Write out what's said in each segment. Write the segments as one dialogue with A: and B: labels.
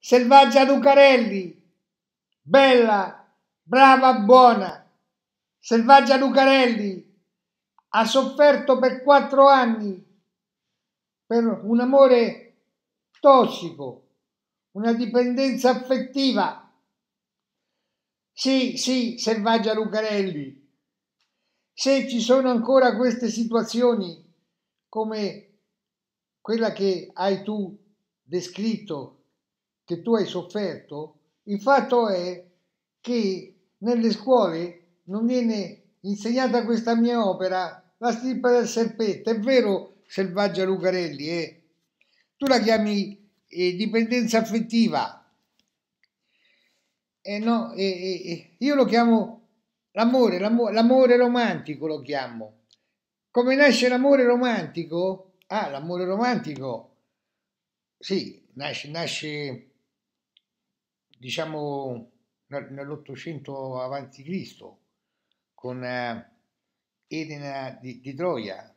A: Selvaggia Lucarelli, bella, brava, buona. Selvaggia Lucarelli ha sofferto per quattro anni per un amore tossico, una dipendenza affettiva. Sì, sì, Selvaggia Lucarelli, se ci sono ancora queste situazioni come quella che hai tu descritto che tu hai sofferto, il fatto è che nelle scuole non viene insegnata questa mia opera, La stirpa del serpente. È vero, Selvaggia Lucarelli, eh? tu la chiami eh, dipendenza affettiva. Eh, no, eh, eh, eh, io lo chiamo l'amore, l'amore romantico lo chiamo. Come nasce l'amore romantico? Ah, l'amore romantico, sì, nasce, nasce diciamo nell'Ottocento avanti Cristo, con eh, Elena di, di, Troia,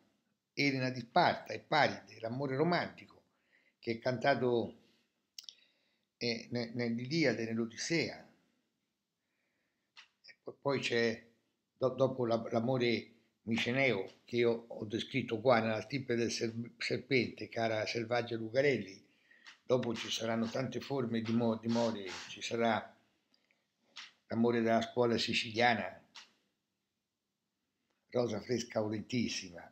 A: Elena di Sparta e Paride, l'amore romantico, che è cantato eh, nell'Iliade, nell'Odissea. Poi c'è, do, dopo l'amore miceneo, che io ho descritto qua nella stipe del serpente, cara Selvaggia Lucarelli, dopo ci saranno tante forme di, mo- di modi, ci sarà l'amore della scuola siciliana, rosa fresca aurentissima,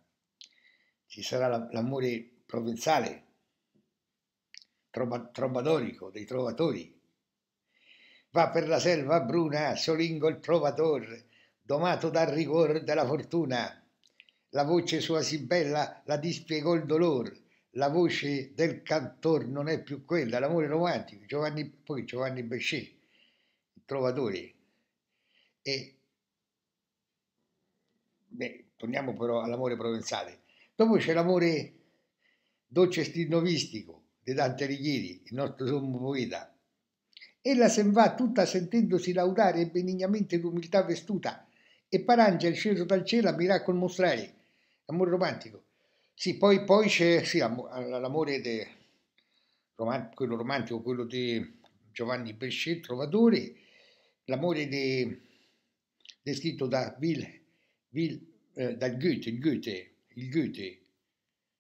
A: ci sarà la- l'amore provenzale, troba- trovadorico, dei trovatori. Va per la selva bruna, solingo il trovatore, domato dal rigor della fortuna. La voce sua sì bella la dispiegò il dolore la voce del cantor non è più quella, l'amore romantico, Giovanni, poi Giovanni Bescè, il trovatore. E, beh, torniamo però all'amore provenzale. Dopo c'è l'amore dolce strinnovistico di Dante Alighieri, il nostro sommo poeta. Ella sen va tutta sentendosi laudare benignamente l'umiltà vestuta e parangia il sceso dal cielo a miracol mostrare. Amore romantico sì, poi, poi c'è sì, l'amore de, quello romantico, quello di Giovanni Pesce, Trovatore, l'amore de, descritto da, Will, Will, eh, da Goethe, il Goethe, il Goethe,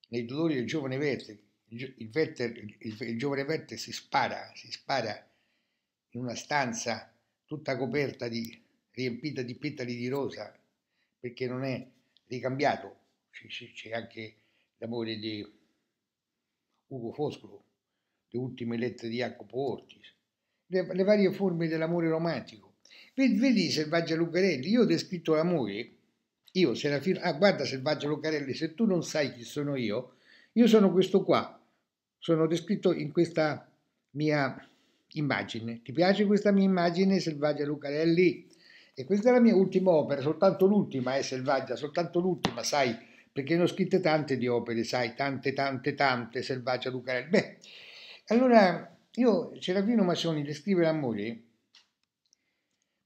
A: nei dolori del giovane Werther, il, Werther, il, il giovane Werther si spara, si spara in una stanza tutta coperta di, riempita di petali di rosa, perché non è ricambiato, c'è anche l'amore di Ugo Foscolo, le ultime lettere di Jacopo Ortis, le, le varie forme dell'amore romantico. Vedi, vedi Selvaggia Lucarelli, io ho descritto l'amore, io Serafino, ah guarda Selvaggia Lucarelli, se tu non sai chi sono io, io sono questo qua, sono descritto in questa mia immagine. Ti piace questa mia immagine, Selvaggia Lucarelli? E questa è la mia ultima opera, soltanto l'ultima è eh, Selvaggia, soltanto l'ultima, sai, perché ne ho scritte tante di opere, sai, tante, tante, tante, Selvaggia Lucarelli. Beh, allora io Serafino Massoni descrive la moglie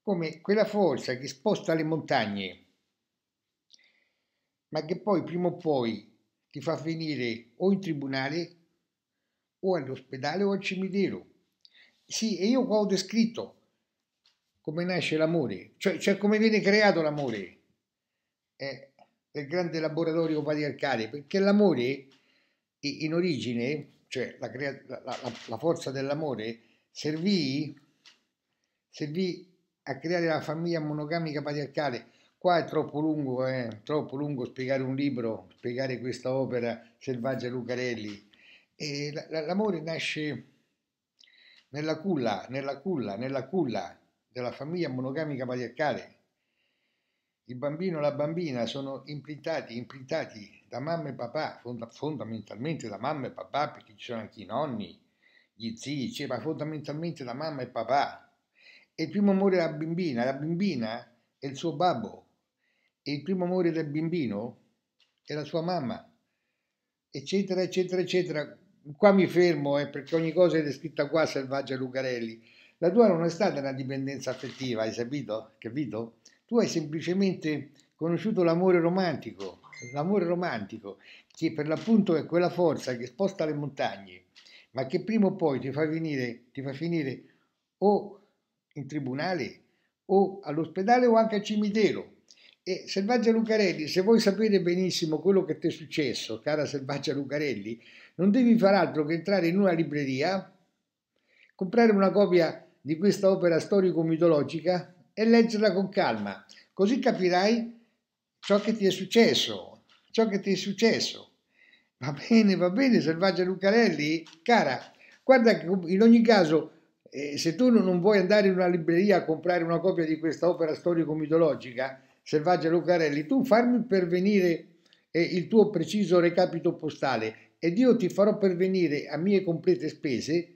A: come quella forza che sposta le montagne, ma che poi prima o poi ti fa venire o in tribunale o all'ospedale o al cimitero. Sì, e io qua ho descritto come nasce l'amore, cioè, cioè come viene creato l'amore. Eh, del grande laboratorio patriarcale, perché l'amore in origine, cioè la, la, la forza dell'amore, servì, servì, a creare la famiglia monogamica patriarcale. Qua è troppo lungo, eh, troppo lungo spiegare un libro, spiegare questa opera selvaggia Lucarelli. l'amore nasce nella culla, nella culla, nella culla della famiglia monogamica patriarcale il bambino e la bambina sono implantati, implantati da mamma e papà, fonda, fondamentalmente da mamma e papà, perché ci sono anche i nonni, gli zii, cioè, ma fondamentalmente da mamma e papà. E il primo amore della bambina, la bambina è il suo babbo, e il primo amore del bambino è la sua mamma, eccetera, eccetera, eccetera. Qua mi fermo, eh, perché ogni cosa è descritta qua, Selvaggia Lucarelli. La tua non è stata una dipendenza affettiva, hai capito? Capito? tu hai semplicemente conosciuto l'amore romantico, l'amore romantico che per l'appunto è quella forza che sposta le montagne, ma che prima o poi ti fa, venire, ti fa finire o in tribunale o all'ospedale o anche al cimitero. E Selvaggia Lucarelli, se vuoi sapere benissimo quello che ti è successo, cara Selvaggia Lucarelli, non devi far altro che entrare in una libreria, comprare una copia di questa opera storico-mitologica e leggerla con calma, così capirai ciò che ti è successo, ciò che ti è successo. Va bene, va bene, Selvaggia Lucarelli, cara, guarda che in ogni caso, eh, se tu non vuoi andare in una libreria a comprare una copia di questa opera storico-mitologica, Selvaggia Lucarelli, tu farmi pervenire eh, il tuo preciso recapito postale ed io ti farò pervenire a mie complete spese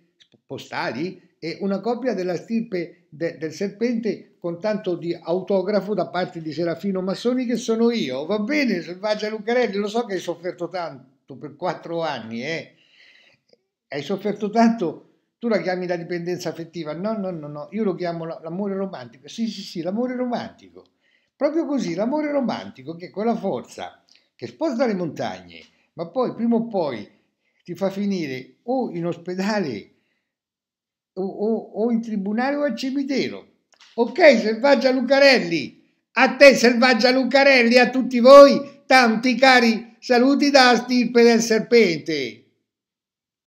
A: postali e una copia della stirpe de, del serpente con tanto di autografo da parte di Serafino Massoni che sono io. Va bene, Selvaggia Lucarelli, lo so che hai sofferto tanto per quattro anni, eh. Hai sofferto tanto, tu la chiami la dipendenza affettiva, no, no, no, no, io lo chiamo l'amore romantico. Sì, sì, sì, l'amore romantico. Proprio così, l'amore romantico che è quella forza che sposta le montagne, ma poi prima o poi ti fa finire o in ospedale o, o, o in tribunale o al cimitero. Ok, Selvaggia Lucarelli, a te Selvaggia Lucarelli, a tutti voi, tanti cari saluti da Stirpe del Serpente.